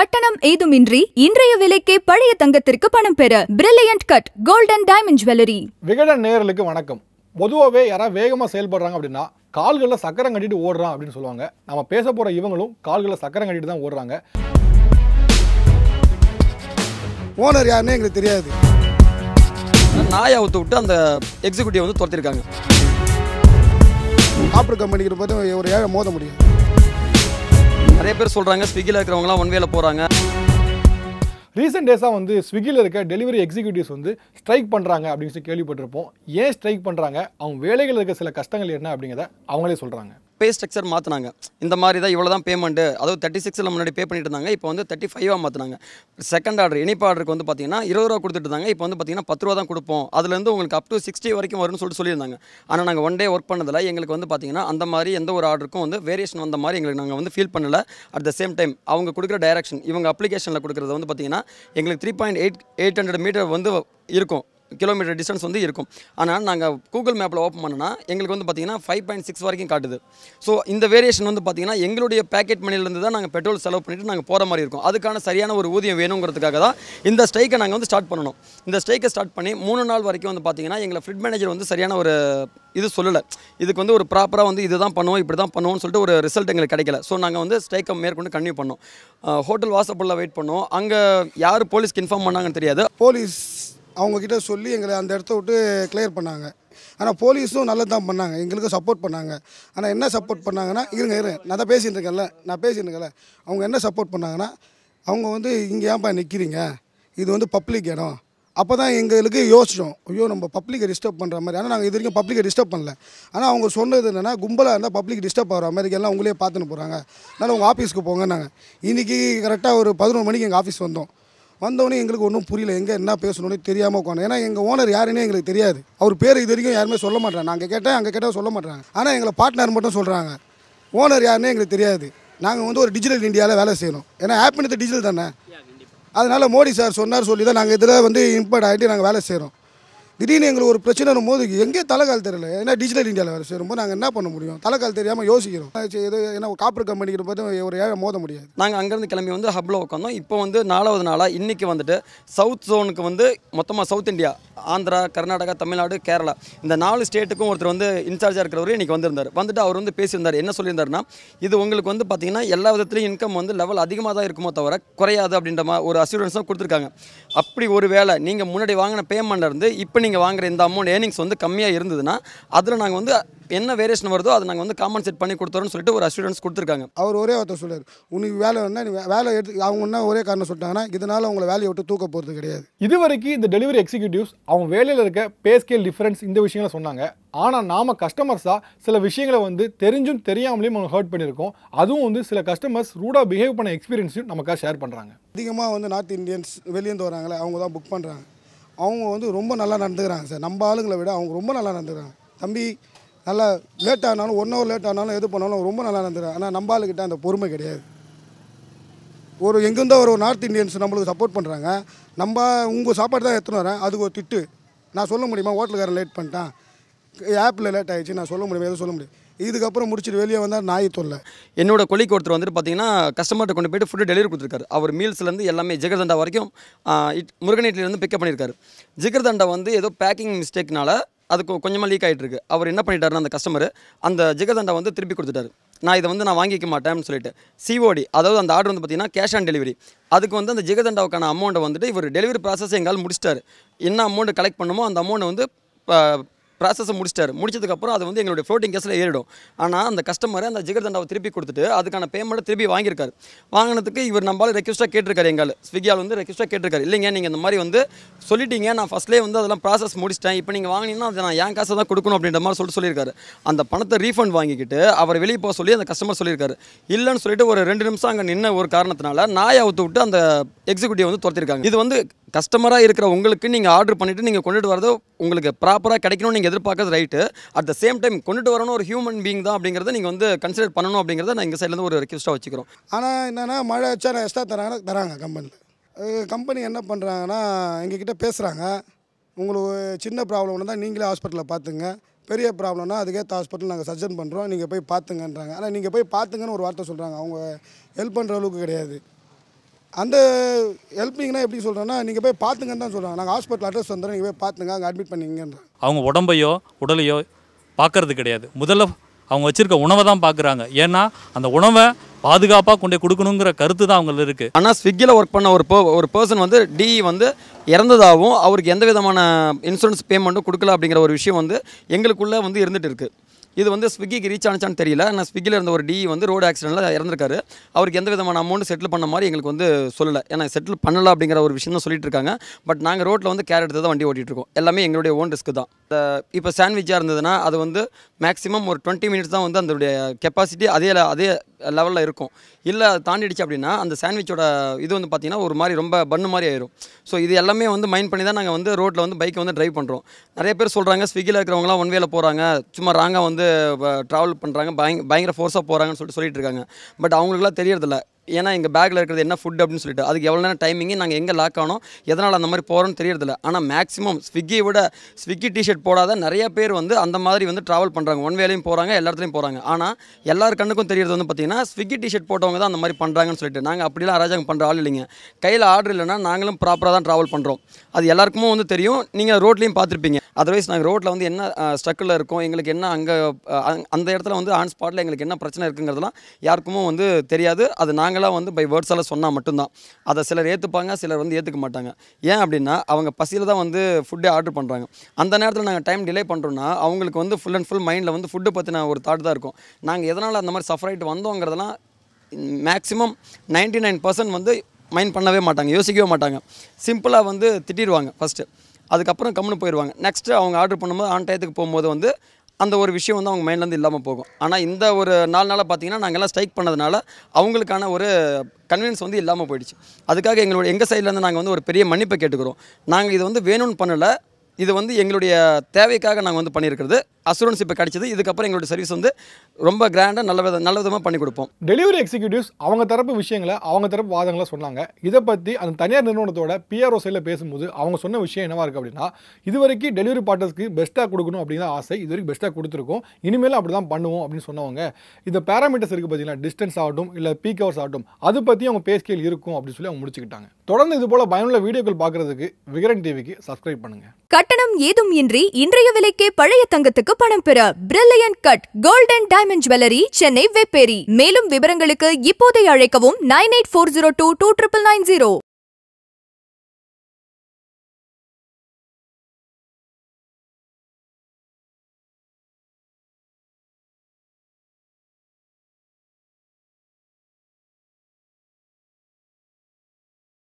கட்டணம் ஏதுமின்றி இன்றைய விலைக்கே பழைய தங்கத்திற்கு பணம் பெற brilliant cut golden diamond jewellery Vikatan நேர்களுக்கு வணக்கம் பொதுவாகவே யாராவது வேகமாக செயல்படுறாங்க அப்படின்னா கால்களில் சக்கரம் கட்டிட்டு ஓடுறான் அப்படின்னு சொல்லுவாங்க நம்ம பேச போகிற இவங்களும் கால்களில் சக்கரம் கட்டிட்டு தான் ஓடுறாங்க ஓனர் யாருன்னு எங்களுக்கு தெரியாது நாயை ஊற்ற விட்டு அந்த எக்ஸிக்யூட்டிவ் வந்து துரத்திருக்காங்க ஆப்பிள் கம்பெனிக்கு பார்த்து ஒரு ஏழை மோத முடியும் நிறைய பேர் சொல்கிறாங்க ஸ்விக்கியில் இருக்கிறவங்களாம் ஒன் வேல போகிறாங்க ரீசெண்ட் டேஸாக வந்து ஸ்விக்கியில் இருக்க டெலிவரி எக்ஸிக்யூட்டிவ்ஸ் வந்து ஸ்ட்ரைக் பண்ணுறாங்க அப்படின்னு சொல்லி கேள்விப்பட்டிருப்போம் ஏன் ஸ்ட்ரைக் பண்ணுறாங்க அவங்க வேலைகள் இருக்க சில கஷ்டங்கள் என்ன அப்படிங்கிறத அவங்களே சொல்கிறாங்க பே ஸ்ட்ரக்சர் மாற்றினாங்க இந்த மாதிரி தான் இவ்வளோ தான் பேமெண்ட்டு அதாவது தேர்ட்டி சிக்ஸில் முன்னாடி பே பண்ணிட்டு இருந்தாங்க இப்போ வந்து தேர்ட்டி ஃபைவாக மாற்றினாங்க செகண்ட் ஆர்டர் இனிப்பு ஆர்டருக்கு வந்து பார்த்திங்கன்னா இருபது ரூபா கொடுத்துட்டு இருந்தாங்க இப்போ வந்து பார்த்தீங்கன்னா பத்து ரூபா தான் கொடுப்போம் அதுலேருந்து உங்களுக்கு அப் டு சிக்ஸ்டி வரைக்கும் வரும்னு சொல்லிட்டு சொல்லியிருந்தாங்க ஆனால் நாங்கள் ஒன் டே ஒர்க் பண்ணதில் எங்களுக்கு வந்து பார்த்தீங்கன்னா அந்த மாதிரி எந்த ஒரு ஆர்டருக்கும் வந்து வேரியேஷன் வந்த மாதிரி எங்களுக்கு நாங்கள் வந்து ஃபீல் பண்ணலை அட் த சேம் டைம் அவங்க கொடுக்குற டைரக்ஷன் இவங்க அப்ளிகேஷனில் கொடுக்குறது வந்து பார்த்தீங்கன்னா எங்களுக்கு three point eight eight hundred metre வந்து இருக்கும் கிலோமீட்டர் டிஸ்டன்ஸ் வந்து இருக்கும் ஆனால் நாங்கள் கூகுள் மேப்பில் ஓப்பன் பண்ணனா எங்களுக்கு வந்து பார்த்திங்கன்னா ஃபைவ் பாயிண்ட் சிக்ஸ் வரைக்கும் காட்டுது ஸோ இந்த வேரியேஷன் வந்து பார்த்திங்கன்னா எங்களுடைய பேக்கெட் மணிலேருந்து தான் நாங்கள் பெட்ரோல் செலவு பண்ணிவிட்டு நாங்கள் போகிற மாதிரி இருக்கும் அதுக்கான சரியான ஒரு ஊதியம் வேணுங்கிறதுக்காக தான் இந்த ஸ்ட்ரைக்கை நாங்கள் வந்து ஸ்டார்ட் பண்ணணும் இந்த ஸ்ட்ரைக்கை ஸ்டார்ட் பண்ணி மூணு நாள் வரைக்கும் வந்து பார்த்திங்கன்னா எங்களை ஃபிட் மேனேஜர் வந்து சரியான ஒரு இது சொல்லலை இதுக்கு வந்து ஒரு ப்ராப்பராக வந்து இது தான் பண்ணுவோம் இப்படி தான் பண்ணுவோம்னு சொல்லிட்டு ஒரு ரிசல்ட் எங்களுக்கு கிடைக்கல ஸோ நாங்கள் வந்து ஸ்ட்ரைக்கை மேற்கொண்டு கன்டினியூ பண்ணோம் ஹோட்டல் வாசப்பில் வெயிட் பண்ணோம் அங்கே யார் போலீஸ்க்கு இன்ஃபார்ம் பண்ணாங்கன்னு தெரியாது போலீஸ் அவங்கக்கிட்ட சொல்லி எங்களை அந்த இடத்த விட்டு கிளியர் பண்ணாங்க ஆனால் போலீஸும் நல்லது தான் பண்ணாங்க எங்களுக்கு சப்போர்ட் பண்ணாங்க ஆனால் என்ன சப்போர்ட் பண்ணாங்கன்னா இருங்க இரு நான் தான் பேசிகிட்டு இருக்கேன்ல நான் பேசிகிட்டு இருக்கேன்ல அவங்க என்ன சப்போர்ட் பண்ணாங்கன்னா அவங்க வந்து இங்கே ஏன்ப்பா நிற்கிறீங்க இது வந்து பப்ளிக் இடம் அப்போ தான் எங்களுக்கு யோசிச்சோம் ஐயோ நம்ம பப்ளிக்கை டிஸ்டர்ப் பண்ணுற மாதிரி ஆனால் நாங்கள் இது வரைக்கும் பப்ளிக்கை டிஸ்டர்ப் பண்ணல ஆனால் அவங்க சொன்னது என்னென்னா கும்பலாக இருந்தால் பப்ளிக் டிஸ்டர்ப் ஆகிற மாதிரி எல்லாம் உங்களே பார்த்துன்னு போகிறாங்க அதனால் உங்கள் ஆஃபீஸ்க்கு போங்க நாங்கள் இன்றைக்கி கரெக்டாக ஒரு பதினொரு மணிக்கு எங்கள் ஆஃபீஸ் வந்தோம் வந்தவொடனே எங்களுக்கு ஒன்றும் புரியல எங்கே என்ன பேசணும்னே தெரியாமல் உட்காந்து ஏன்னா எங்கள் ஓனர் யாருன்னே எங்களுக்கு தெரியாது அவர் பேர் இது வரைக்கும் யாருமே சொல்ல மாட்டாங்க நாங்கள் கேட்டால் அங்கே கேட்டால் சொல்ல மாட்டாங்க ஆனால் எங்களை பார்ட்னர் மட்டும் சொல்கிறாங்க ஓனர் யாருன்னே எங்களுக்கு தெரியாது நாங்கள் வந்து ஒரு டிஜிட்டல் இந்தியாவில் வேலை செய்யணும் ஏன்னா ஆப் எடுத்து டிஜிட்டல் தானே அதனால் மோடி சார் சொன்னார் சொல்லி தான் நாங்கள் இதில் வந்து இம்பார்ட் ஆகிட்டு நாங்கள் வேலை செய்கிறோம் திடீர்னு எங்களுக்கு ஒரு பிரச்சனை வரும்போது எங்கே தலைக்கால் தெரியல ஏன்னா டிஜிட்டல் இந்தியாவில் வேறு சேரும்போது நாங்கள் என்ன பண்ண முடியும் தலைக்கால் தெரியாமல் யோசிக்கிறோம் ஏதோ ஏன்னா காப்பர் கம்பெனிக்கு பார்த்து ஒரு ஏழை மோத முடியாது நாங்கள் அங்கேருந்து கிளம்பி வந்து ஹப்பில் உட்காந்தோம் இப்போ வந்து நாலாவது நாளாக இன்றைக்கி வந்துட்டு சவுத் ஜோனுக்கு வந்து மொத்தமாக சவுத் இந்தியா ஆந்திரா கர்நாடகா தமிழ்நாடு கேரளா இந்த நாலு ஸ்டேட்டுக்கும் ஒருத்தர் வந்து இன்சார்ஜாக இருக்கிறவர் இன்றைக்கி வந்திருந்தார் வந்துட்டு அவர் வந்து பேசியிருந்தார் என்ன சொல்லியிருந்தாருன்னா இது உங்களுக்கு வந்து பார்த்திங்கன்னா எல்லா விதத்துலையும் இன்கம் வந்து லெவல் அதிகமாக தான் இருக்குமோ தவிர குறையாது அப்படின்ற ஒரு அசூரன்ஸும் கொடுத்துருக்காங்க அப்படி ஒரு வேலை நீங்கள் முன்னாடி வாங்கின பேமெண்ட்லேருந்து இப்போ நீங்கள் நீங்கள் வாங்குற இந்த அமௌண்ட் ஏர்னிங்ஸ் வந்து கம்மியாக இருந்ததுன்னா அதில் நாங்கள் வந்து என்ன வேரியேஷன் வருதோ அதை நாங்கள் வந்து காம்பன்சேட் பண்ணி கொடுத்துறோம்னு சொல்லிட்டு ஒரு அஸ்டூடெண்ட்ஸ் கொடுத்துருக்காங்க அவர் ஒரே ஒருத்தர் சொல்லுவார் உனக்கு வேலை வந்தால் நீ வேலை எடுத்து அவங்க என்ன ஒரே காரணம் சொல்லிட்டாங்கன்னா இதனால் அவங்கள வேலையை விட்டு தூக்க போகிறது கிடையாது இது வரைக்கும் இந்த டெலிவரி எக்ஸிக்யூட்டிவ்ஸ் அவங்க வேலையில் இருக்க பே ஸ்கேல் டிஃப்ரென்ஸ் இந்த விஷயங்களை சொன்னாங்க ஆனால் நாம் கஸ்டமர்ஸாக சில விஷயங்களை வந்து தெரிஞ்சும் தெரியாமலேயும் அவங்க ஹர்ட் பண்ணியிருக்கோம் அதுவும் வந்து சில கஸ்டமர்ஸ் ரூடாக பிஹேவ் பண்ண எக்ஸ்பீரியன்ஸையும் நமக்காக ஷேர் பண்ணுறாங்க அதிகமாக வந்து நார்த் இந்தியன்ஸ் வெளியேந்து வராங்களே அவங்க தான் புக் பண்ணுறாங்க அவங்க வந்து ரொம்ப நல்லா நடந்துக்கிறாங்க சார் நம்ம ஆளுங்களை விட அவங்க ரொம்ப நல்லா நடந்துக்கிறாங்க தம்பி நல்லா லேட் ஆனாலும் ஒன் ஹவர் லேட் ஆனாலும் எது பண்ணாலும் ரொம்ப நல்லா நடந்துக்கிறாங்க ஆனால் நம்ம ஆளுக்கிட்ட அந்த பொறுமை கிடையாது ஒரு எங்கேருந்தோ ஒரு நார்த் இந்தியன்ஸ் நம்மளுக்கு சப்போர்ட் பண்ணுறாங்க நம்ம உங்கள் சாப்பாடு தான் எடுத்துன்னு வரேன் அதுக்கு ஒரு திட்டு நான் சொல்ல முடியுமா ஹோட்டலுக்காரன் லேட் பண்ணிட்டேன் ஆப்பில் லேட் ஆகிடுச்சு நான் சொல்ல முடியுமா எதுவும் சொல்ல முடியும் இதுக்கப்புறம் முடிச்சுட்டு வெளியே வந்தால் நாய் தொல்லை என்னோட கொலிக்கு ஒருத்தர் வந்துட்டு பார்த்தீங்கன்னா கஸ்டமர்கிட்ட கொண்டு போயிட்டு ஃபுட்டு டெலிவரி கொடுத்துருக்காரு அவர் மீல்ஸ்லேருந்து எல்லாமே ஜிகர்தண்டா வரைக்கும் இட் முருகன் இட்லிலேருந்து பிக்கப் பண்ணியிருக்காரு ஜிகர்தண்டா வந்து ஏதோ பேக்கிங் மிஸ்டேக்னால அதுக்கு கொஞ்சமாக லீக் ஆகிட்டு இருக்கு அவர் என்ன பண்ணிட்டாருன்னா அந்த கஸ்டமர் அந்த ஜிகர்தண்டா வந்து திருப்பி கொடுத்துட்டாரு நான் இதை வந்து நான் வாங்கிக்க மாட்டேன்னு சொல்லிட்டு சிஓடி அதாவது அந்த ஆர்டர் வந்து பார்த்தீங்கன்னா கேஷ் ஆன் டெலிவரி அதுக்கு வந்து அந்த ஜிகதண்டாவுக்கான அமௌண்ட்டை வந்துட்டு இவர் டெலிவரி ப்ராசஸ் எங்கால் முடிச்சிட்டாரு என்ன அமௌண்ட்டு கலெக்ட் பண்ணுமோ அந்த அமௌண்ட்டை வந்து ப்ராசஸை முடிச்சிட்டார் முடிச்சதுக்கப்புறம் அது வந்து எங்களுடைய ஃப்ளோட்டிங் கேஸில் ஏறிடும் ஆனால் அந்த கஸ்டமரை அந்த ஜிகர் தண்டாவை திருப்பி கொடுத்துட்டு அதுக்கான பேமெண்ட்டை திருப்பி வாங்கியிருக்காரு வாங்கினதுக்கு இவர் நம்மளால் ரெக்வஸ்ட்டாக கேட்டிருக்காரு எங்கள் ஸ்விக்கியால் வந்து ரெக்வஸ்ட்டாக கேட்டிருக்காரு இல்லைங்க நீங்கள் இந்த மாதிரி வந்து சொல்லிட்டீங்க நான் ஃபஸ்ட்லேயே வந்து அதெல்லாம் ப்ராசஸ் முடிச்சிட்டேன் இப்போ நீங்கள் வாங்கினீங்கன்னா அதை நான் என் காசை தான் கொடுக்கணும் அப்படின்ற மாதிரி சொல்லிட்டு சொல்லியிருக்காரு அந்த பணத்தை ரீஃபண்ட் வாங்கிக்கிட்டு அவர் வெளியே போக சொல்லி அந்த கஸ்டமர் சொல்லியிருக்காரு இல்லைன்னு சொல்லிட்டு ஒரு ரெண்டு நிமிஷம் அங்கே நின்ன ஒரு காரணத்தினால நாயை அவுத்து விட்டு அந்த எக்ஸிக்யூட்டிவ் வந்து துரத்திருக்காங்க இது வந்து கஸ்டமராக இருக்கிற உங்களுக்கு நீங்கள் ஆர்டர் பண்ணிவிட்டு நீங்கள் கொண்டுட்டு வரதோ உங்களுக்கு ப்ராப்பராக கிடைக்கணும்னு நீங்கள் எதிர்பார்க்கறது right at the same time கொண்டுட்டு வரணும் ஒரு ஹியூமன் பீங் தான் அப்படிங்கிறத நீங்கள் வந்து கன்சிடர் பண்ணணும் அப்படிங்கிறத நான் எங்கள் சைட்லேருந்து ஒரு ரெக்வஸ்ட்டாக வச்சுக்கிறோம் ஆனால் என்னென்னா மழை வச்சா நான் எக்ஸ்ட்ரா தராங்க தராங்க கம்பெனியில் கம்பெனி என்ன பண்ணுறாங்கன்னா எங்ககிட்ட பேசுகிறாங்க உங்களுக்கு சின்ன ப்ராப்ளம் தான் நீங்களே ஹாஸ்பிட்டலில் பார்த்துங்க பெரிய ப்ராப்ளம்னா அதுக்கேற்ற ஹாஸ்பிட்டல் நாங்கள் சஜன் பண்ணுறோம் நீங்கள் போய் பார்த்துங்கன்றாங்க ஆனால் நீங்கள் போய் பார்த்துங்கன்னு ஒரு வார்த்தை சொல்கிறாங்க அவங்க ஹெல்ப் பண்ணுற அளவுக்கு கிடையாது அந்த ஹெல்ப்பிங்னா எப்படி சொல்கிறேன்னா நீங்கள் போய் பார்த்துங்கன்னு தான் சொல்கிறாங்க நாங்கள் ஹாஸ்பிட்டல் அட்ரஸ் வந்துடுறோம் நீங்கள் போய் பார்த்துங்க அங்கே அட்மிட் பண்ணிங்கன்றாங்க அவங்க உடம்பையோ உடலையோ பார்க்கறது கிடையாது முதல்ல அவங்க வச்சுருக்க உணவை தான் பார்க்குறாங்க ஏன்னா அந்த உணவை பாதுகாப்பாக கொண்டு கொடுக்கணுங்கிற கருத்து தான் அவங்களுக்கு இருக்குது ஆனால் ஸ்விக்கியில் ஒர்க் பண்ண ஒரு ஒரு பர்சன் வந்து டி வந்து இறந்ததாகவும் அவருக்கு எந்த விதமான இன்சூரன்ஸ் பேமெண்ட்டும் கொடுக்கல அப்படிங்கிற ஒரு விஷயம் வந்து எங்களுக்குள்ளே வந்து இருந்துகிட்டு இருக்குது இது வந்து ஸ்விக்கிக்கு ரீச் ஆனச்சான்னு தெரியல ஆனால் ஸ்விக்கியில் இருந்த ஒரு டி e வந்து ரோடு ஆக்சிடெண்ட்டில் இறந்துருக்காரு அவருக்கு எந்த விதமான அமௌண்ட் செட்டில் பண்ண மாதிரி எங்களுக்கு வந்து சொல்லலை ஏன்னா செட்டில் பண்ணலாம் அப்படிங்கிற ஒரு விஷயம் தான் சொல்லிட்டு இருக்காங்க பட் நாங்கள் ரோட்டில் வந்து கேர் எடுத்து தான் வண்டி ஓட்டிகிட்டு இருக்கோம் எல்லாமே எங்களுடைய ஓன் ரிஸ்க்கு தான் இப்போ சாண்ட்விச்சாக இருந்ததுன்னா அது வந்து மேக்ஸிமம் ஒரு டுவெண்ட்டி மினிட்ஸ் தான் வந்து அதனுடைய கெப்பாசிட்டி அதே அதே லெவலில் இருக்கும் இல்லை அது தாண்டிடுச்சு அப்படின்னா அந்த சாண்ட்விச்சோட இது வந்து பார்த்திங்கன்னா ஒரு மாதிரி ரொம்ப பண்ணு மாதிரி ஆயிரும் ஸோ இது எல்லாமே வந்து மைண்ட் பண்ணி தான் நாங்கள் வந்து ரோட்டில் வந்து பைக்கை வந்து ட்ரைவ் பண்ணுறோம் நிறைய பேர் சொல்கிறாங்க ஸ்விக்கியில் இருக்கிறவங்களாம் ஒன் வேல போகிறாங்க சும்மா ராங்காக வந்து ட்ராவல் பண்ணுறாங்க பயங்கர ஃபோர்ஸாக போகிறாங்கன்னு சொல்லிட்டு சொல்லிட்டு இருக்காங்க பட் அவங்களுக்குலாம் தெரியறதில்ல ஏன்னா எங்கள் பேக்கில் இருக்கிறது என்ன ஃபுட் அப்படின்னு சொல்லிட்டு அதுக்கு எவ்வளோ நேரம் டைமிங்கு நாங்கள் எங்கே லாக் ஆனோம் எதனால் அந்த மாதிரி போகிறோன்னு தெரியறதில்ல ஆனால் மேக்ஸிமம் ஸ்விக்கியை விட ஸ்விக்கி டிஷர்ட் போடாத நிறைய பேர் வந்து அந்த மாதிரி வந்து ட்ராவல் பண்ணுறாங்க ஒன் வேலையும் போகிறாங்க எல்லா இடத்துலையும் போகிறாங்க ஆனால் எல்லார் கண்ணுக்கும் தெரியறது வந்து பார்த்திங்கன்னா ஸ்விக்கி டிஷர்ட் போட்டவங்க தான் அந்த மாதிரி பண்ணுறாங்கன்னு சொல்லிட்டு நாங்கள் அப்படிலாம் அராஜகம் பண்ணுற ஆள் இல்லைங்க கையில் ஆர்டர் இல்லைனா நாங்களும் ப்ராப்பராக தான் ட்ராவல் பண்ணுறோம் அது எல்லாருக்குமே வந்து தெரியும் நீங்கள் ரோட்லேயும் பார்த்துருப்பீங்க அதர்வைஸ் நாங்கள் ரோட்டில் வந்து என்ன ஸ்ட்ரக்கில் இருக்கோம் எங்களுக்கு என்ன அங்கே அந்த இடத்துல வந்து ஆன் ஸ்பாட்டில் எங்களுக்கு என்ன பிரச்சனை இருக்குங்கிறதுலாம் யாருக்குமே வந்து தெரியாது அது நாங்கள் விஷயங்களாக வந்து பை வேர்ட்ஸால் சொன்னால் மட்டும்தான் அதை சிலர் ஏற்றுப்பாங்க சிலர் வந்து ஏற்றுக்க மாட்டாங்க ஏன் அப்படின்னா அவங்க பசியில் தான் வந்து ஃபுட்டே ஆர்டர் பண்ணுறாங்க அந்த நேரத்தில் நாங்கள் டைம் டிலே பண்ணுறோன்னா அவங்களுக்கு வந்து ஃபுல் அண்ட் ஃபுல் மைண்டில் வந்து ஃபுட்டு பற்றின ஒரு தாட் தான் இருக்கும் நாங்கள் எதனால் அந்த மாதிரி சஃபர் ஆகிட்டு வந்தோங்கிறதெல்லாம் மேக்ஸிமம் நைன்ட்டி நைன் பர்சன்ட் வந்து மைண்ட் பண்ணவே மாட்டாங்க யோசிக்கவே மாட்டாங்க சிம்பிளாக வந்து திட்டிடுவாங்க ஃபஸ்ட்டு அதுக்கப்புறம் கம்முன்னு போயிடுவாங்க நெக்ஸ்ட்டு அவங்க ஆர்டர் பண்ணும்போது ஆன் டயத்துக்கு போகும்போது வந்து அந்த ஒரு விஷயம் வந்து அவங்க மைண்ட்லேருந்து இல்லாமல் போகும் ஆனால் இந்த ஒரு நாலு நாளாக பார்த்தீங்கன்னா நாங்கள்லாம் ஸ்ட்ரைக் பண்ணதுனால அவங்களுக்கான ஒரு கன்வீனியன்ஸ் வந்து இல்லாமல் போயிடுச்சு அதுக்காக எங்களுடைய எங்கள் சைட்லேருந்து நாங்கள் வந்து ஒரு பெரிய மன்னிப்பை கேட்டுக்கிறோம் நாங்கள் இது வந்து வேணும்னு பண்ணலை இது வந்து எங்களுடைய தேவைக்காக நாங்கள் வந்து பண்ணியிருக்கிறது அசூரன்ஸ் இப்போ கிடைச்சது இதுக்கப்புறம் எங்களோட சர்வீஸ் வந்து ரொம்ப கிராண்டாக நல்ல வித நல்ல விதமாக பண்ணி கொடுப்போம் டெலிவரி எக்ஸிக்யூட்டிவ்ஸ் அவங்க தரப்பு விஷயங்களை அவங்க தரப்பு வாதங்களை சொன்னாங்க இதை பற்றி அந்த தனியார் நிறுவனத்தோட பிஆர்ஓ சைடில் பேசும்போது அவங்க சொன்ன விஷயம் என்னவாக இருக்குது அப்படின்னா இது வரைக்கும் டெலிவரி பார்ட்னர்ஸ்க்கு பெஸ்ட்டாக கொடுக்கணும் அப்படின்னு ஆசை இது வரைக்கும் பெஸ்ட்டாக கொடுத்துருக்கோம் இனிமேல் அப்படி தான் பண்ணுவோம் அப்படின்னு சொன்னவங்க இந்த பேராமீட்டர்ஸ் இருக்குது பார்த்தீங்கன்னா டிஸ்டன்ஸ் ஆகட்டும் இல்லை பீக் ஹவர்ஸ் ஆகட்டும் அது பற்றி அவங்க பேஸ்கேல் இருக்கும் அப்படின்னு சொல்லி அவங்க முடிச்சுக்கிட்டாங்க தொடர்ந்து இது போல பயனுள்ள வீடியோக்கள் பார்க்கறதுக்கு விகரன் டிவிக்கு சப்ஸ்கிரைப் பண்ணுங்க கட்டணம் ஏதும் இன்றி இன்றைய விலைக்கே பழைய தங்கத்துக்கு பணம் பெற brilliant cut golden diamond jewellery Chennai Vepery மேலும் விவரங்களுக்கு இப்போதை அழைக்கவும் nine eight four zero two two triple nine zero